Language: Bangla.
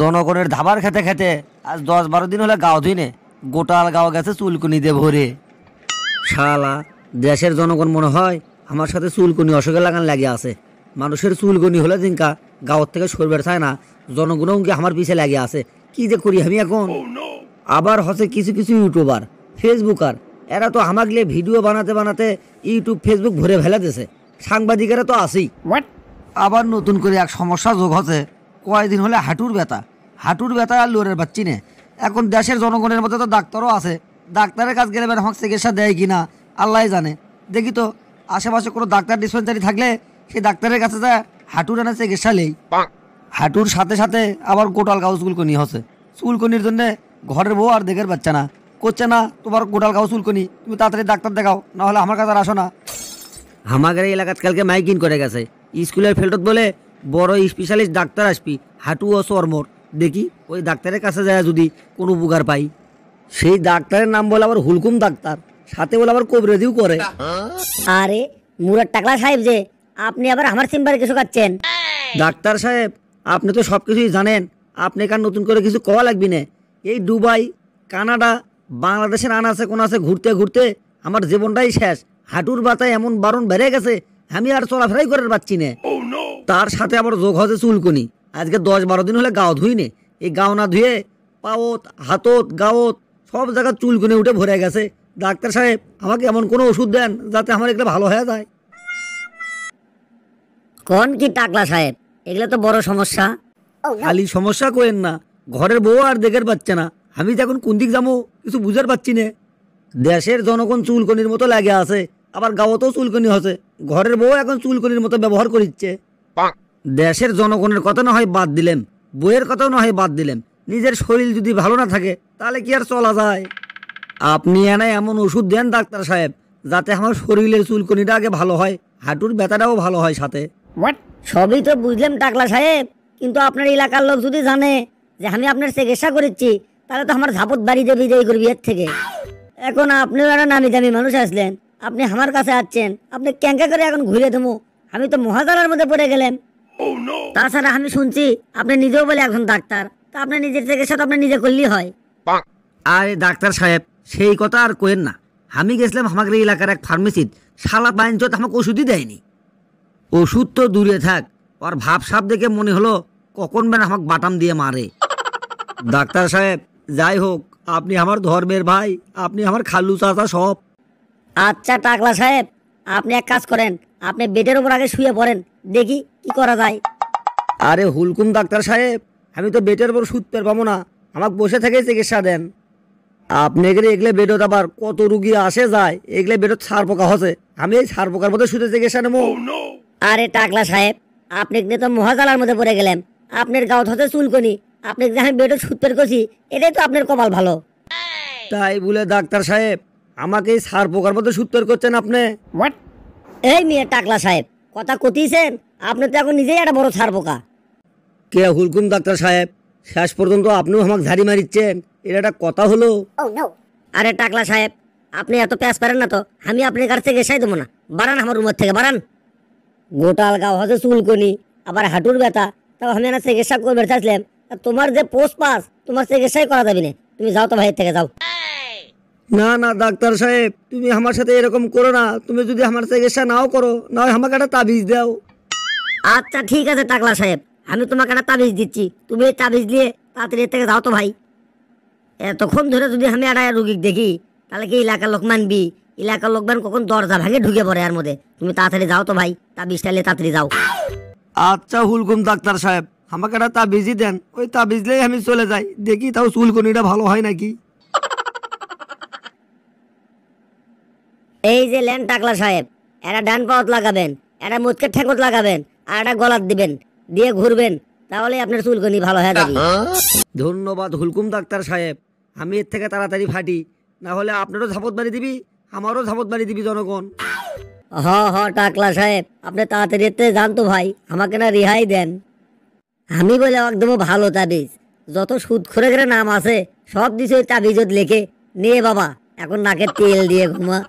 জনগণের ধাবার খেতে খেতে আজ দশ বারো দিন হলে গাও দিনে গোটাল গাও গেছে চুলকুনিতে ভরে শালা দেশের জনগণ মনে হয় আমার সাথে চুলকুনি অসুখে লাগান লাগে আছে মানুষের চুলকুনি হলে দিনকা গাঁওর থেকে সরবের চায় না জনগণও কি আমার পিছে লাগে আছে কি যে করি আমি এখন oh, আবার হচ্ছে কিছু কিছু ইউটিউবার ফেসবুকার এরা তো আমাকে ভিডিও বানাতে বানাতে ইউটিউব ফেসবুক ভরে ফেলা দিয়েছে সাংবাদিকেরা তো আসেই আবার নতুন করে এক সমস্যা যোগ হচ্ছে কয়েকদিন হলে হাঁটুর ব্যথা হাঁটুর ব্যথা আর লোরের বাচ্চি নে এখন দেশের জনগণের মধ্যে তো ডাক্তারও আছে ডাক্তারের কাছ গেলে আমাকে চিকিৎসা দেয় কি না আল্লাহ জানে দেখি তো আশেপাশে কোনো ডাক্তার ডিসপেন্সারি থাকলে সেই ডাক্তারের কাছে যা হাঁটুর আনা চিকিৎসা নেই হাঁটুর সাথে সাথে আবার গোটাল কাউ চুলকনি হচ্ছে চুলকনির জন্যে ঘরের বউ আর দেখের বাচ্চা না করছে না তোমার গোটাল কাউ চুলকনি তুমি তাড়াতাড়ি ডাক্তার দেখাও নাহলে আমার কাছে আর আসো না আমাদের এলাকাত কালকে মাইকিন করে গেছে স্কুলের ফিল্ডত বলে বড় স্পেশালিস্ট ডাক্তার আসবি হাঁটু ও চর্মর দেখি ওই ডাক্তারের কাছে যায় যদি কোনো উপকার পাই সেই ডাক্তারের নাম বলে আবার হুলকুম ডাক্তার সাথে বলে আবার কবরেজিও করে আরে মুরার টাকলা সাহেব যে আপনি আবার আমার চেম্বারে কিছু কাটছেন ডাক্তার সাহেব আপনি তো সব কিছুই জানেন আপনি কার নতুন করে কিছু কওয়া লাগবি না এই দুবাই কানাডা বাংলাদেশের আছে কোন আছে ঘুরতে ঘুরতে আমার জীবনটাই শেষ হাঁটুর বাতায় এমন বারণ বেড়ে গেছে আমি আর চলাফেরাই করার পাচ্ছি না তার সাথে আবার যোগ হচ্ছে চুলকুনি আজকে দশ বারো দিন হলে গাও ধুই নে এই গাও না ধুয়ে পাওত হাতত গাওত সব জায়গার চুলকুনি উঠে ভরে গেছে ডাক্তার সাহেব আমাকে এমন কোনো ওষুধ দেন যাতে আমার এগুলো ভালো হয়ে যায় কন কি টাকলা সাহেব এগুলো তো বড় সমস্যা খালি সমস্যা কোয়েন না ঘরের বউ আর দেখের পাচ্ছে না আমি তো এখন কোন দিক যাবো কিছু বুঝার পাচ্ছি না দেশের জনগণ চুলকনির মতো লাগে আছে আবার গাওয়াতেও চুলকনি হচ্ছে ঘরের বউ এখন চুলকনির মতো ব্যবহার করিচ্ছে দেশের জনগণের কথা না হয় বাদ দিলেন বইয়ের কথাও না হয় বাদ দিলেন নিজের শরীর যদি ভালো না থাকে তাহলে কি আর চলা যায় আপনি এনায় এমন ওষুধ দেন ডাক্তার সাহেব যাতে আমার শরীরের চুলকনিটা আগে ভালো হয় হাঁটুর ব্যথাটাও ভালো হয় সাথে সবই তো বুঝলাম টাকলা সাহেব কিন্তু আপনার এলাকার লোক যদি জানে যে আমি আপনার চিকিৎসা করেছি তাহলে তো আমার ঝাপত বাড়ি দেবে বিদায় করবি এর থেকে এখন আপনিও একটা নামি দামি মানুষ আসলেন আপনি আমার কাছে আসছেন আপনি ক্যাঙ্কা করে এখন ঘুরে দেবো আমি তো মহাজলার মধ্যে পড়ে গেলাম oh, তাছাড়া আমি শুনছি আপনি নিজেও বলে এখন ডাক্তার তা আপনি নিজের চিকিৎসা আপনি নিজে করলেই হয় আরে ডাক্তার সাহেব সেই কথা আর কোয়েন না আমি গেছিলাম আমাদের এলাকার এক ফার্মেসিত শালা বাইনচত আমাকে ওষুধই দেয়নি ওষুধ তো দূরে থাক আর ভাবসাপ দেখে মনে হলো কখন বেন আমাকে বাটাম দিয়ে মারে ডাক্তার সাহেব যাই হোক আপনি আমার ধর্মের ভাই আপনি আমার খালু চাচা সব আচ্ছা টাকলা সাহেব আপনি এক কাজ করেন আপনি বেডের উপর আগে শুয়ে পড়েন দেখি কি করা যায় আরে হুলকুম ডাক্তার সাহেব আমি তো বেডের উপর শুতে পারবো না আমাকে বসে থেকে চিকিৎসা দেন আপনি এগুলো এগুলো বেডত আবার কত রুগী আসে যায় এগুলো বেডত ছাড় পোকা হচ্ছে আমি এই ছাড় পোকার মধ্যে শুতে চিকিৎসা নেবো oh, আরে টাকলা সাহেব আপনি তো মহাজালার মধ্যে পড়ে গেলেন আপনার গাঁত হতে চুলকনি আপনি যে আমি বেডত শুতে করছি এটাই তো আপনার কপাল ভালো তাই বলে ডাক্তার সাহেব আমাকে সার পোকার মতো সুত্তর করছেন আপনি এই মেয়ে টাকলা সাহেব কথা কতিয়েছেন আপনি তো এখন নিজেই একটা বড় সার পোকা কে হুলকুম ডাক্তার সাহেব শেষ পর্যন্ত আপনিও আমাকে ঝাড়ি মারিচ্ছেন এটা একটা কথা হলো oh, আরে টাকলা সাহেব আপনি এত প্যাস পারেন না তো আমি আপনার কাছ থেকে এসাই দেবো না বাড়ান আমার রুমের থেকে বাড়ান গোটাল গা হজে চুলকনি আবার হাঁটুর ব্যথা তাও আমি চিকিৎসা করে বেড়েছিলাম তোমার যে পোস্ট পাস তোমার চিকিৎসাই করা যাবে না তুমি যাও তো ভাইয়ের থেকে যাও না না ডাক্তার সাহেব তুমি আমার সাথে এরকম করো না তুমি যদি আমার চিকিৎসা নাও করো না আমাকে একটা তাবিজ দাও আচ্ছা ঠিক আছে টাকলা সাহেব আমি তোমাকে একটা তাবিজ দিচ্ছি তুমি এই তাবিজ দিয়ে তাড়াতাড়ি থেকে যাও তো ভাই এতক্ষণ ধরে যদি আমি একটা রোগীক দেখি তাহলে কি এলাকার লোক মানবি এলাকার লোকমান কখন দরজা ভাঙে ঢুকে পড়ে আর মধ্যে তুমি তাড়াতাড়ি যাও তো ভাই তাবিজ নিয়ে তাড়াতাড়ি যাও আচ্ছা হুলকুম ডাক্তার সাহেব আমাকে একটা তাবিজই দেন ওই তাবিজলেই আমি চলে যাই দেখি তাও চুলকুনিটা ভালো হয় নাকি এই যে লেন টাকলা সাহেব একটা ডান পাওয়াত লাগাবেন একটা মুতকে ঠেকত লাগাবেন আর একটা গলাত দিবেন দিয়ে ঘুরবেন তাহলে আপনার চুলকনি ভালো হয়ে যাবে ধন্যবাদ হুলকুম ডাক্তার সাহেব আমি এর থেকে তাড়াতাড়ি ফাটি না হলে আপনারও ঝাপত মারি দিবি আমারও ঝাপত মারি দিবি জনগণ হ হ টাকলা সাহেব আপনি তাড়াতাড়ি এতে জানতো ভাই আমাকে না রেহাই দেন আমি বলে একদম ভালো তাবিজ যত সুদ করে করে নাম আছে সব দিছে চাবিজত তাবিজত লেখে নে বাবা এখন নাকে তেল দিয়ে ঘুমা